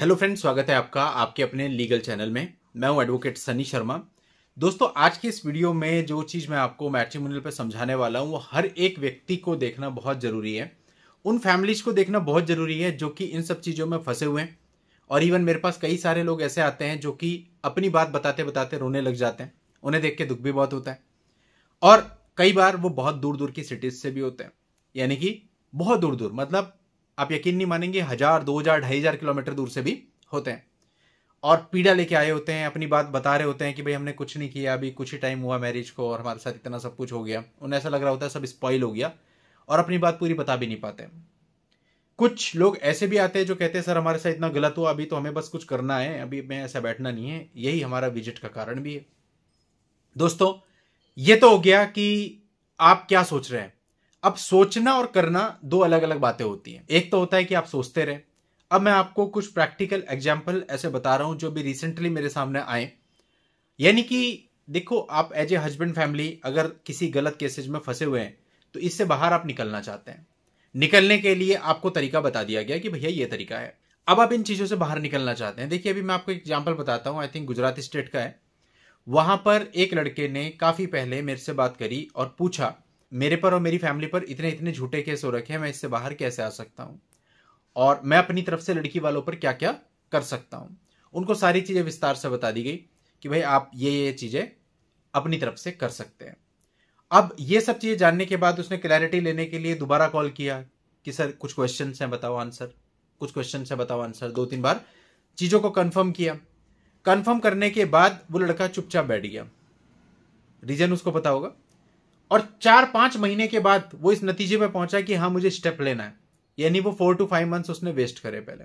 hello friend स्वागत है आपका आपके अपने लीगल चैनल में मैं हूं एडवोकेट सनी शर्मा दोस्तों आज की इस वीडियो में जो चीज़ मैं आपको मैट्रीमोनियल पर समझाने वाला हूं वो हर एक व्यक्ति को देखना बहुत ज़रूरी है उन फैमिलीज को देखना बहुत ज़रूरी है जो कि इन सब चीज़ों में फंसे हुए हैं और इवन मेरे पास कई सारे लोग ऐसे आते हैं जो कि अपनी बात बताते बताते रोने लग जाते हैं उन्हें देख के दुख भी बहुत होता है और कई बार वो बहुत दूर दूर की सिटीज से भी होते हैं यानी कि बहुत दूर दूर मतलब आप यकीन नहीं मानेंगे हजार दो हजार ढाई हजार किलोमीटर दूर से भी होते हैं और पीड़ा लेके आए होते हैं अपनी बात बता रहे होते हैं कि भाई हमने कुछ नहीं किया अभी कुछ ही टाइम हुआ मैरिज को और हमारे साथ इतना सब कुछ हो गया उन्हें ऐसा लग रहा होता है सब स्पॉइल हो गया और अपनी बात पूरी बता भी नहीं पाते कुछ लोग ऐसे भी आते हैं जो कहते हैं सर हमारे साथ इतना गलत हुआ अभी तो हमें बस कुछ करना है अभी मैं ऐसा बैठना नहीं है यही हमारा विजिट का कारण भी है दोस्तों ये तो हो गया कि आप क्या सोच रहे हैं अब सोचना और करना दो अलग अलग बातें होती हैं एक तो होता है कि आप सोचते रहे अब मैं आपको कुछ प्रैक्टिकल एग्जाम्पल ऐसे बता रहा हूँ जो भी रिसेंटली मेरे सामने आए यानी कि देखो आप एज ए हस्बैंड फैमिली अगर किसी गलत केसेज में फंसे हुए हैं तो इससे बाहर आप निकलना चाहते हैं निकलने के लिए आपको तरीका बता दिया गया कि भैया ये तरीका है अब आप इन चीज़ों से बाहर निकलना चाहते हैं देखिए अभी मैं आपको एग्जाम्पल बताता हूँ आई थिंक गुजरात स्टेट का है वहाँ पर एक लड़के ने काफ़ी पहले मेरे से बात करी और पूछा मेरे पर और मेरी फैमिली पर इतने इतने झूठे केस हो रखे हैं मैं इससे बाहर कैसे आ सकता हूँ और मैं अपनी तरफ से लड़की वालों पर क्या क्या कर सकता हूँ उनको सारी चीज़ें विस्तार से बता दी गई कि भाई आप ये ये चीज़ें अपनी तरफ से कर सकते हैं अब ये सब चीज़ें जानने के बाद उसने क्लैरिटी लेने के लिए दोबारा कॉल किया कि सर कुछ क्वेश्चन हैं बताओ आंसर कुछ क्वेश्चन हैं बताओ आंसर दो तीन बार चीज़ों को कन्फर्म किया कन्फर्म करने के बाद वो लड़का चुपचाप बैठ गया रीज़न उसको पता होगा और चार पांच महीने के बाद वो इस नतीजे पे पहुंचा कि हाँ मुझे स्टेप लेना है यानी वो फोर टू फाइव मंथ्स उसने वेस्ट करे पहले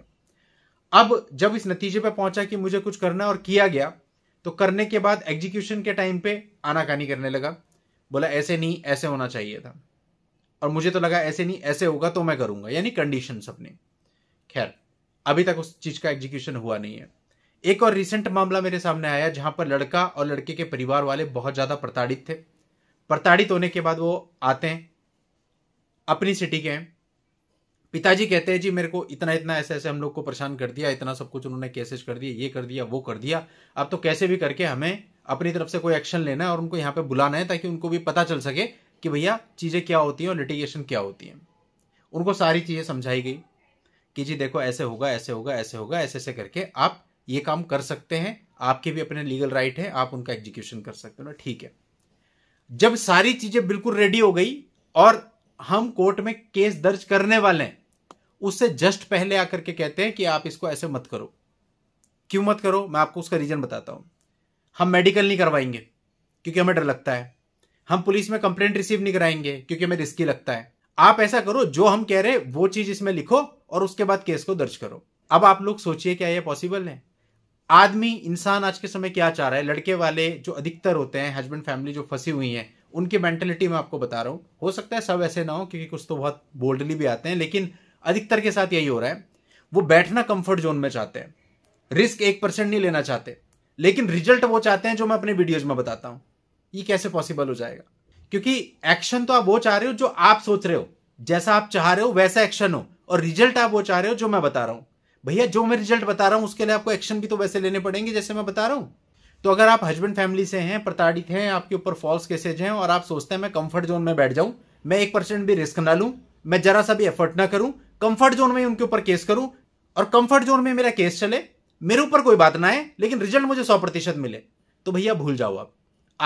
अब जब इस नतीजे पर पहुंचा कि मुझे कुछ करना और किया गया तो करने के बाद एग्जीक्यूशन के टाइम पे आनाकानी करने लगा बोला ऐसे नहीं ऐसे होना चाहिए था और मुझे तो लगा ऐसे नहीं ऐसे होगा तो मैं करूंगा यानी कंडीशन अपने खैर अभी तक उस चीज का एग्जीक्यूशन हुआ नहीं है एक और रिसेंट मामला मेरे सामने आया जहां पर लड़का और लड़के के परिवार वाले बहुत ज्यादा प्रताड़ित थे प्रताड़ित होने के बाद वो आते हैं अपनी सिटी के हैं पिताजी कहते हैं जी मेरे को इतना इतना ऐसे ऐसे हम लोग को परेशान कर दिया इतना सब कुछ उन्होंने केसेस कर दिए ये कर दिया वो कर दिया अब तो कैसे भी करके हमें अपनी तरफ से कोई एक्शन लेना है और उनको यहाँ पे बुलाना है ताकि उनको भी पता चल सके कि भैया चीज़ें क्या होती हैं और लिटिगेशन क्या होती है उनको सारी चीज़ें समझाई गई कि जी देखो ऐसे होगा ऐसे होगा ऐसे होगा ऐसे ऐसे करके आप ये काम कर सकते हैं आपके भी अपने लीगल राइट है आप उनका एग्जीक्यूशन कर सकते हो ना ठीक है जब सारी चीजें बिल्कुल रेडी हो गई और हम कोर्ट में केस दर्ज करने वाले हैं उससे जस्ट पहले आकर के कहते हैं कि आप इसको ऐसे मत करो क्यों मत करो मैं आपको उसका रीजन बताता हूं हम मेडिकल नहीं करवाएंगे क्योंकि हमें डर लगता है हम पुलिस में कंप्लेंट रिसीव नहीं कराएंगे क्योंकि हमें रिस्की लगता है आप ऐसा करो जो हम कह रहे हैं वो चीज इसमें लिखो और उसके बाद केस को दर्ज करो अब आप लोग सोचिए क्या यह पॉसिबल है आदमी इंसान आज के समय क्या चाह रहा है लड़के वाले जो अधिकतर होते हैं हस्बैंड फैमिली जो फंसी हुई हैं उनकी मेंटेलिटी मैं आपको बता रहा हूँ हो सकता है सब ऐसे ना हो क्योंकि कुछ तो बहुत बोल्डली भी आते हैं लेकिन अधिकतर के साथ यही हो रहा है वो बैठना कंफर्ट जोन में चाहते हैं रिस्क एक परसेंट नहीं लेना चाहते लेकिन रिजल्ट वो चाहते हैं जो मैं अपने वीडियोज में बताता हूँ ये कैसे पॉसिबल हो जाएगा क्योंकि एक्शन तो आप वो चाह रहे हो जो आप सोच रहे हो जैसा आप चाह रहे हो वैसा एक्शन हो और रिजल्ट आप वो चाह रहे हो जो मैं बता रहा हूं भैया जो मैं रिजल्ट बता रहा हूँ उसके लिए आपको एक्शन भी तो वैसे लेने पड़ेंगे जैसे मैं बता रहा हूँ तो अगर आप हस्बैंड फैमिली से हैं प्रताड़ित हैं आपके ऊपर फॉल्स केसेज हैं और आप सोचते हैं मैं कंफर्ट जोन में बैठ जाऊं मैं एक परसेंट भी रिस्क ना लूं मैं जरा सा भी एफर्ट ना करूं कंफर्ट जोन में उनके ऊपर केस करूं और कंफर्ट जोन में मेरा केस चले मेरे ऊपर कोई बात ना आए लेकिन रिजल्ट मुझे सौ प्रतिशत मिले तो भैया भूल जाओ आप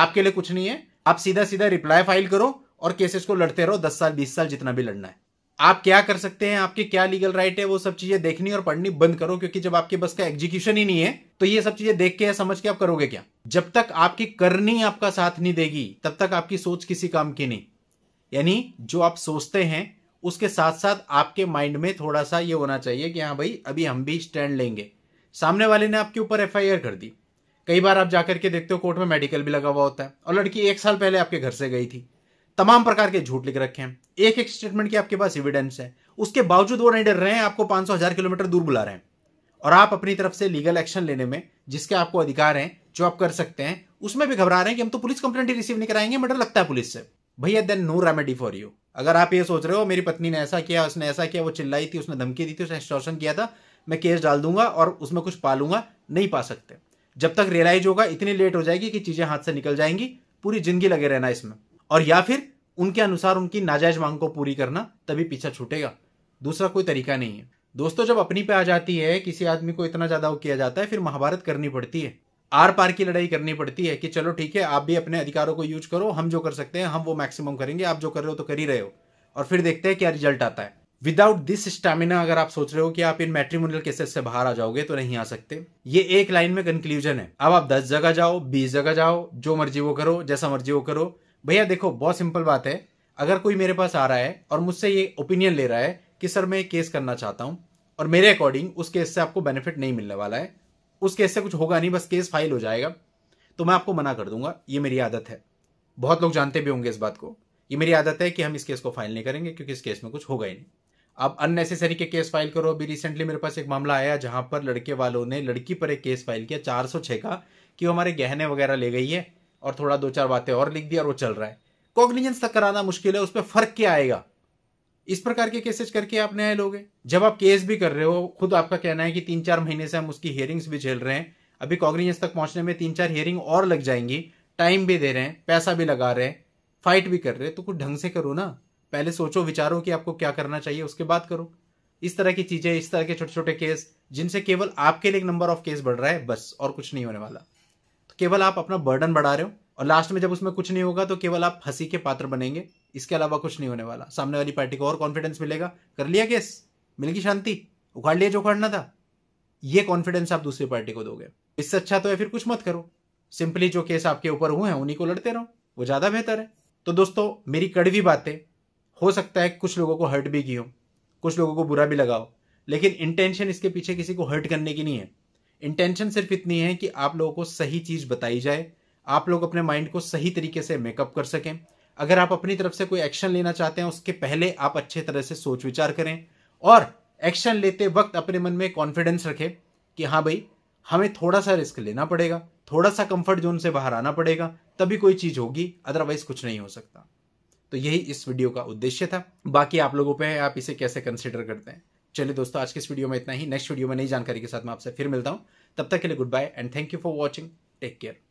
आपके लिए कुछ नहीं है आप सीधा सीधा रिप्लाई फाइल करो और केसेस को लड़ते रहो दस साल बीस साल जितना भी लड़ना है आप क्या कर सकते हैं आपके क्या लीगल राइट है वो सब चीजें देखनी और पढ़नी बंद करो क्योंकि जब आपके बस का एग्जीक्यूशन ही नहीं है तो ये सब चीजें देख के या समझ के आप करोगे क्या जब तक आपकी करनी आपका साथ नहीं देगी तब तक आपकी सोच किसी काम की नहीं यानी जो आप सोचते हैं उसके साथ साथ आपके माइंड में थोड़ा सा ये होना चाहिए कि हाँ भाई अभी हम भी स्टैंड लेंगे सामने वाले ने आपके ऊपर एफ कर दी कई बार आप जाकर के देखते हो कोर्ट में मेडिकल भी लगा हुआ होता है और लड़की एक साल पहले आपके घर से गई थी तमाम प्रकार के झूठ लिख रखे हैं एक एक स्टेटमेंट की आपके पास एविडेंस है उसके बावजूद वो नहीं डर रहे हैं आपको पांच सौ हजार किलोमीटर दूर बुला रहे हैं और आप अपनी तरफ से लीगल एक्शन लेने में जिसके आपको अधिकार हैं जो आप कर सकते हैं उसमें भी घबरा रहे हैं कि हम तो पुलिस कंप्लेंट ही रिसीव नहीं कराएंगे मर्डर लगता है पुलिस से भैया then no remedy for you अगर आप ये सोच रहे हो मेरी पत्नी ने ऐसा किया उसने ऐसा किया वो चिल्लाई थी उसने धमकी दी थी उसने एक्सटॉर्शन किया था मैं केस डाल दूंगा और उसमें कुछ पा लूंगा नहीं पा सकते जब तक रियलाइज होगा इतनी लेट हो जाएगी कि चीज़ें हाथ से निकल जाएंगी पूरी जिंदगी लगे रहना इसमें और या फिर उनके अनुसार उनकी नाजायज मांग को पूरी करना तभी पीछा छूटेगा दूसरा कोई तरीका नहीं है दोस्तों जब अपनी पे आ जाती है किसी आदमी को इतना ज्यादा किया जाता है फिर महाभारत करनी पड़ती है आर पार की लड़ाई करनी पड़ती है कि चलो ठीक है आप भी अपने अधिकारों को यूज करो हम जो कर सकते हैं हम वो मैक्सिमम करेंगे आप जो कर रहे हो तो कर ही रहे हो और फिर देखते हैं क्या रिजल्ट आता है विदाउट दिस स्टेमिना अगर आप सोच रहे हो कि आप इन मैट्रीमोनियल केसेस से बाहर आ जाओगे तो नहीं आ सकते ये एक लाइन में कंक्लूजन है अब आप दस जगह जाओ बीस जगह जाओ जो मर्जी वो करो जैसा मर्जी वो करो भैया देखो बहुत सिंपल बात है अगर कोई मेरे पास आ रहा है और मुझसे ये ओपिनियन ले रहा है कि सर मैं केस करना चाहता हूँ और मेरे अकॉर्डिंग उस केस से आपको बेनिफिट नहीं मिलने वाला है उस केस से कुछ होगा नहीं बस केस फाइल हो जाएगा तो मैं आपको मना कर दूंगा ये मेरी आदत है बहुत लोग जानते भी होंगे इस बात को ये मेरी आदत है कि हम इस केस को फाइल नहीं करेंगे क्योंकि इस केस में कुछ होगा ही नहीं आप अननेसेसरी के केस फाइल करो अभी रिसेंटली मेरे पास एक मामला आया जहां पर लड़के वालों ने लड़की पर एक केस फाइल किया 406 का कि वो हमारे गहने वगैरह ले गई है और थोड़ा दो चार बातें और लिख दिया और वो चल रहा है कॉग्निजेंस तक कराना मुश्किल है उस पर फर्क क्या आएगा इस प्रकार के केसेज करके आप न्याय लोगे जब आप केस भी कर रहे हो खुद आपका कहना है कि तीन चार महीने से हम उसकी हियरिंग्स भी झेल रहे हैं अभी कॉग्निजेंस तक पहुंचने में तीन चार हियरिंग और लग जाएंगी टाइम भी दे रहे हैं पैसा भी लगा रहे हैं फाइट भी कर रहे हैं तो कुछ ढंग से करो ना पहले सोचो विचारो कि आपको क्या करना चाहिए उसके बाद करो इस तरह की चीजें इस तरह के छोटे छोटे केस जिनसे केवल आपके लिए नंबर ऑफ केस बढ़ रहा है बस और कुछ नहीं होने वाला केवल आप अपना बर्डन बढ़ा रहे हो और लास्ट में जब उसमें कुछ नहीं होगा तो केवल आप हंसी के पात्र बनेंगे इसके अलावा कुछ नहीं होने वाला सामने वाली पार्टी को और कॉन्फिडेंस मिलेगा कर लिया केस मिल गई शांति उखाड़ लिया जो उखाड़ना था ये कॉन्फिडेंस आप दूसरी पार्टी को दोगे इससे अच्छा तो है फिर कुछ मत करो सिंपली जो केस आपके ऊपर हुए हैं उन्हीं को लड़ते रहो वो ज़्यादा बेहतर है तो दोस्तों मेरी कड़वी बातें हो सकता है कुछ लोगों को हर्ट भी की हो कुछ लोगों को बुरा भी लगाओ लेकिन इंटेंशन इसके पीछे किसी को हर्ट करने की नहीं है इंटेंशन सिर्फ इतनी है कि आप लोगों को सही चीज़ बताई जाए आप लोग अपने माइंड को सही तरीके से मेकअप कर सकें अगर आप अपनी तरफ से कोई एक्शन लेना चाहते हैं उसके पहले आप अच्छे तरह से सोच विचार करें और एक्शन लेते वक्त अपने मन में कॉन्फिडेंस रखें कि हाँ भाई हमें थोड़ा सा रिस्क लेना पड़ेगा थोड़ा सा कंफर्ट जोन से बाहर आना पड़ेगा तभी कोई चीज़ होगी अदरवाइज कुछ नहीं हो सकता तो यही इस वीडियो का उद्देश्य था बाकी आप लोगों पर आप इसे कैसे कंसिडर करते हैं चलिए दोस्तों आज के इस वीडियो में इतना ही नेक्स्ट वीडियो में नई जानकारी के साथ मैं आपसे फिर मिलता हूँ तब तक के लिए goodbye and thank you for watching take care